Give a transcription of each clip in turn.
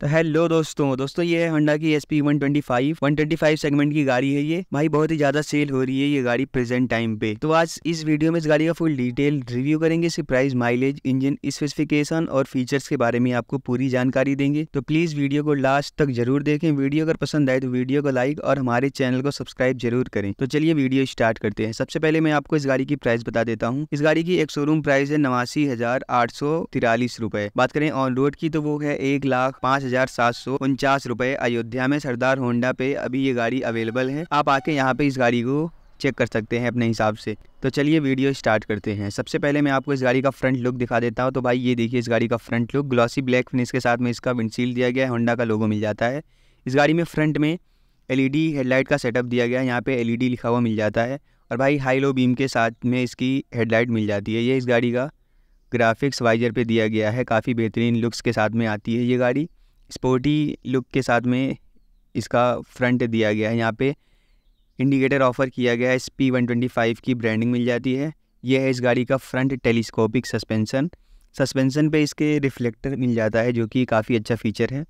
तो हेलो दोस्तों दोस्तों ये है होंडा की S P one twenty five one twenty five segment की गाड़ी है ये भाई बहुत ही ज्यादा सेल हो रही है ये गाड़ी प्रेजेंट टाइम पे तो आज इस वीडियो में इस गाड़ी का फुल डिटेल रिव्यू करेंगे इसकी प्राइस माइलेज इंजन स्पेसिफिकेशन और फीचर्स के बारे में आपको पूरी जानकारी देंगे तो प्लीज वीडियो को लास्ट तक जरूर देखें वीडियो अगर पसंद आए तो वीडियो को लाइक और हमारे चैनल को सब्सक्राइब जरूर करें तो चलिए वीडियो स्टार्ट करते हैं सबसे पहले मैं आपको इस गाड़ी की प्राइस बता देता हूँ इस गाड़ी की एक शोरूम प्राइस है नवासी हजार आठ सौ तिरालीस रुपए बात करें ऑन रोड की तो वो है एक लाख पांच हजार सात सौ उनचास अयोध्या में सरदार होंडा पे अभी ये गाड़ी अवेलेबल है आप आके यहाँ पे इस गाड़ी को चेक कर सकते हैं अपने हिसाब से तो चलिए वीडियो स्टार्ट करते हैं सबसे पहले मैं आपको इस गाड़ी का फ्रंट लुक दिखा देता हूँ तो भाई ये देखिए इस गाड़ी का front look glossy black finish के साथ में इसका विंडशील्ड दिया गया है होंडा का लोगो मिल जाता है इस गाड़ी में फ्रंट में एलईडी हेडलाइट का सेटअप दिया गया है यहाँ पे एलईडी लिखा हुआ मिल जाता है और भाई हाई लो बीम के साथ में इसकी हेडलाइट मिल जाती है ये इस गाड़ी का ग्राफिक्स वाइजर पे दिया गया है काफ़ी बेहतरीन लुक्स के साथ में आती है ये गाड़ी स्पोर्टी लुक के साथ में इसका फ्रंट दिया गया है यहाँ पे इंडिकेटर ऑफर किया गया है S P one twenty five की ब्रांडिंग मिल जाती है यह है इस गाड़ी का फ्रंट टेलीस्कोपिक सस्पेंसन सस्पेंसन पे इसके रिफ्लेक्टर मिल जाता है जो कि काफ़ी अच्छा फीचर है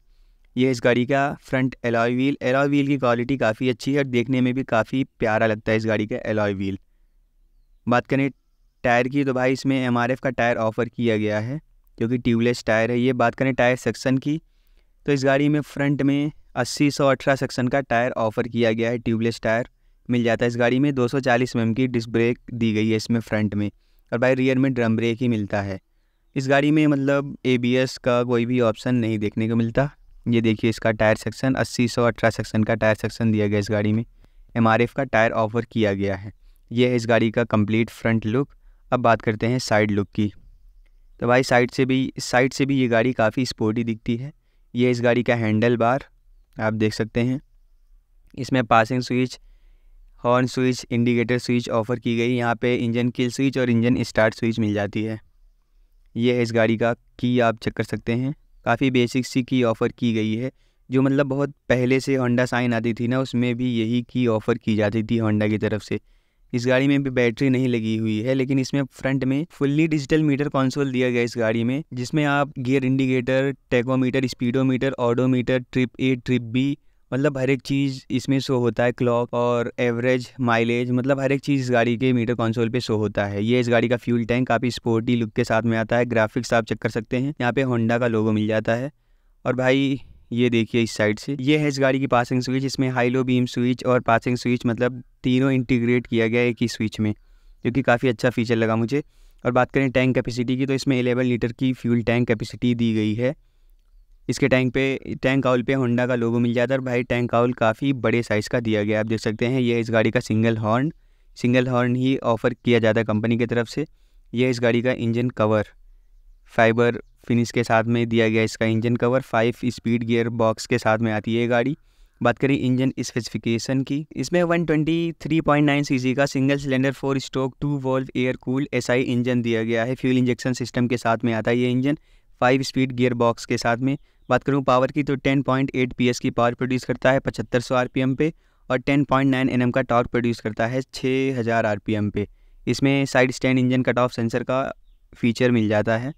यह इस गाड़ी का front alloy wheel alloy wheel की क्वालिटी काफ़ी अच्छी है और देखने में भी काफ़ी प्यारा लगता है इस गाड़ी का एलॉय व्हील बात करें टायर की तो भाई इसमें एम का टायर ऑफ़र किया गया है जो कि ट्यूबलेस टायर है ये बात करें टायर सेक्शन की तो इस गाड़ी में फ्रंट में अस्सी सौ अठारह सेक्शन का टायर ऑफर किया गया है ट्यूबलेस टायर मिल जाता है इस गाड़ी में दो सौ चालीस एम की डिस्क ब्रेक दी गई है इसमें फ्रंट में और भाई रियर में ड्रम ब्रेक ही मिलता है इस गाड़ी में मतलब ए का कोई भी ऑप्शन नहीं देखने को मिलता ये देखिए इसका टायर सेक्शन अस्सी सौ अठारह सेक्शन का टायर सेक्शन दिया गया इस गाड़ी में एम का टायर ऑफर किया गया है ये है इस गाड़ी का कम्प्लीट फ्रंट लुक अब बात करते हैं साइड लुक की तो भाई साइड से भी साइड से भी ये गाड़ी काफ़ी स्पोर्टी दिखती है ये इस गाड़ी का हैंडल बार आप देख सकते हैं इसमें passing switch horn switch indicator switch offer की गई यहाँ पे इंजन किल स्विच और इंजन स्टार्ट स्विच मिल जाती है ये इस गाड़ी का की आप चेक कर सकते हैं काफ़ी बेसिक सी की ऑफ़र की गई है जो मतलब बहुत पहले से होंडा साइन आती थी ना उसमें भी यही की ऑफ़र की जाती थी होंडा की तरफ से इस गाड़ी में भी बैटरी नहीं लगी हुई है लेकिन इसमें फ्रंट में फुल्ली डिजिटल मीटर कंसोल दिया गया इस गाड़ी में जिसमें आप gear indicator tachometer speedometer odometer trip A trip B मतलब हर एक चीज़ इसमें शो होता है क्लॉक और एवरेज माइलेज मतलब हर एक चीज़ इस गाड़ी के मीटर कंसोल पे शो होता है ये इस गाड़ी का फ्यूल टैंक काफ़ी स्पोर्टी लुक के साथ में आता है ग्राफिक्स आप चेक कर सकते हैं यहाँ पे होंडा का लोगो मिल जाता है और भाई ये देखिए इस साइड से ये है इस गाड़ी की पासिंग स्विच इसमें हाई लो बीम स्विच और पासिंग स्विच मतलब तीनों इंटीग्रेट किया गया एक ही स्विच में जो कि काफ़ी अच्छा फीचर लगा मुझे और बात करें टैंक कैपेसिटी की तो इसमें एलेवन लीटर की फ्यूल टैंक कैपेसिटी दी गई है इसके टैंक पे टैंक आउल पे होंडा का लोगो मिल जाता है और भाई टैंक आउल काफ़ी बड़े साइज़ का दिया गया आप देख सकते हैं यह इस गाड़ी का सिंगल हॉर्न सिंगल हॉर्न ही ऑफ़र किया जाता है कंपनी की तरफ से यह इस गाड़ी का इंजन कवर फाइबर फिनिश के साथ में दिया गया इसका engine cover five speed gear box के साथ में आती है ये गाड़ी बात करें इंजन स्पेसिफिकेशन की इसमें 123.9 सीसी का single cylinder four stroke two valve air cool SI engine दिया गया है फ्यूल इंजेक्शन सिस्टम के साथ में आता है ये engine five speed gear box के साथ में बात करूँ पावर की तो 10.8 एस की पावर प्रोड्यूस करता है पी एम पे और एन एम का टॉर्क प्रोड्यूस करता है पी एम पे इसमें side stand engine cut off sensor का फीचर मिल जाता है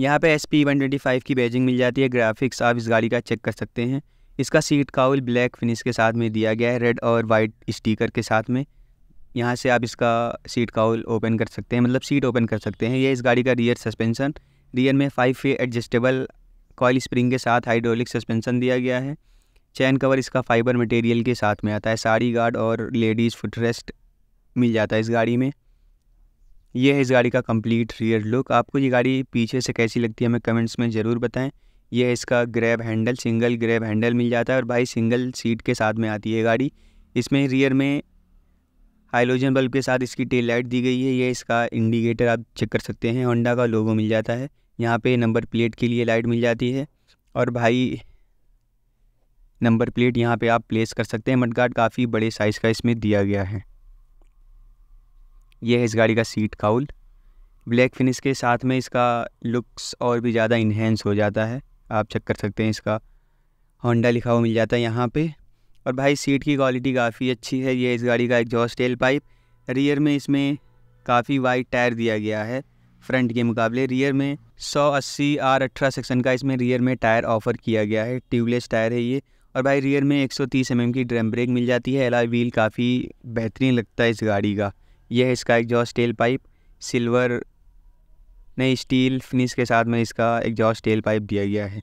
यहाँ पे S P one twenty five की बैजिंग मिल जाती है ग्राफिक्स आप इस गाड़ी का चेक कर सकते हैं इसका सीट काउल ब्लैक फिनिश के साथ में दिया गया है रेड और वाइट स्टीकर के साथ में यहाँ से आप इसका सीट काउल ओपन कर सकते हैं मतलब सीट ओपन कर सकते हैं ये इस गाड़ी का रियर सस्पेंसन रियर में फाइव फे एडजस्टेबल कॉल स्प्रिंग के साथ हाइड्रोलिक सस्पेंसन दिया गया है चैन कवर इसका फाइबर मटेरियल के साथ में आता है साड़ी गार्ड और लेडीज़ फुटरेस्ट मिल जाता है इस गाड़ी में ये है इस गाड़ी का कंप्लीट रियर लुक आपको ये गाड़ी पीछे से कैसी लगती है हमें कमेंट्स में ज़रूर बताएं ये इसका grab handle single grab handle मिल जाता है और भाई सिंगल सीट के साथ में आती है गाड़ी इसमें रियर में हाइलोजन बल्ब के साथ इसकी टेल लाइट दी गई है ये इसका इंडिकेटर आप चेक कर सकते हैं होंडा का लोगो मिल जाता है यहाँ पे नंबर प्लेट के लिए लाइट मिल जाती है और भाई नंबर प्लेट यहाँ पे आप प्लेस कर सकते हैं मडगार्ड काफ़ी बड़े साइज़ का इसमें दिया गया है ये है इस गाड़ी का सीट काउल ब्लैक फिनिश के साथ में इसका लुक्स और भी ज़्यादा इन्हेंस हो जाता है आप चेक कर सकते हैं इसका होंडा लिखा हुआ मिल जाता है यहाँ पे और भाई सीट की क्वालिटी काफ़ी अच्छी है ये इस गाड़ी का एग्जॉस्ट टेल पाइप रियर में इसमें काफ़ी वाइड टायर दिया गया है फ्रंट के मुकाबले रियर में 180 आर अठारह सेक्शन का इसमें रियर में टायर ऑफर किया गया है ट्यूबलेस टायर है ये और भाई रियर में 130 सौ mm की ड्रम ब्रेक मिल जाती है एलॉय व्हील काफ़ी बेहतरीन लगता है इस गाड़ी का यह है इसका एग्जॉस्ट टेल पाइप सिल्वर नहीं स्टील फिनिश के साथ में इसका एग्जॉस्ट टेल पाइप दिया गया है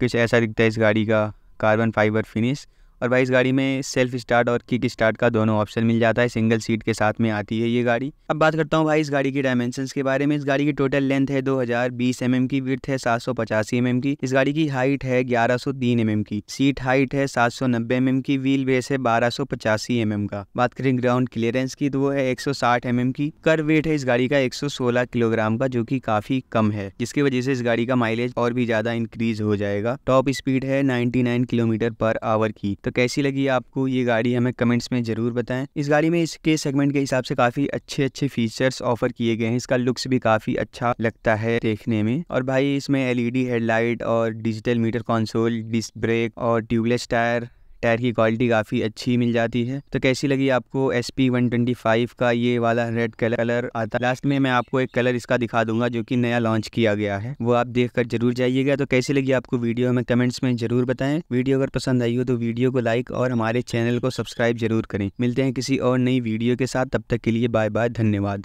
कुछ ऐसा दिखता है इस गाड़ी का कार्बन फाइबर फिनिश और भाई इस गाड़ी में सेल्फ स्टार्ट और किक स्टार्ट का दोनों ऑप्शन मिल जाता है सिंगल सीट के साथ में आती है ये गाड़ी अब बात करता हूँ भाई इस गाड़ी की डायमेंशन के बारे में इस गाड़ी की टोटल लेंथ है दो हजार mm की विर्थ है सात 785 mm की इस गाड़ी की हाइट है ग्यारह एम mm की सीट हाइट है सात एम mm की व्हील बेस है एम mm का बात करें ग्राउंड क्लियरेंस की तो वो है एक एम mm की कर वेट है इस गाड़ी का सोलह किलोग्राम का जो की काफी कम है जिसकी वजह से इस गाड़ी का माइलेज और भी ज्यादा इंक्रीज हो जाएगा टॉप स्पीड है नाइन किलोमीटर पर आवर की तो तो कैसी लगी आपको ये गाड़ी हमें कमेंट्स में ज़रूर बताएं इस गाड़ी में इसके सेगमेंट के हिसाब से काफ़ी अच्छे अच्छे फीचर्स ऑफर किए गए हैं इसका लुक्स भी काफ़ी अच्छा लगता है देखने में और भाई इसमें एलईडी हेडलाइट और digital meter console disc brake और ट्यूबलेस टायर टायर की क्वालिटी काफ़ी अच्छी मिल जाती है तो कैसी लगी आपको S P one twenty five का ये वाला रेड कलर कलर आता लास्ट में मैं आपको एक कलर इसका दिखा दूंगा जो कि नया लॉन्च किया गया है वो आप देख कर जरूर जाइएगा तो कैसी लगी आपको वीडियो हमें कमेंट्स में जरूर बताएं वीडियो अगर पसंद आई हो तो वीडियो को लाइक और हमारे चैनल को सब्सक्राइब जरूर करें मिलते हैं किसी और नई वीडियो के साथ तब तक के लिए बाय बाय धन्यवाद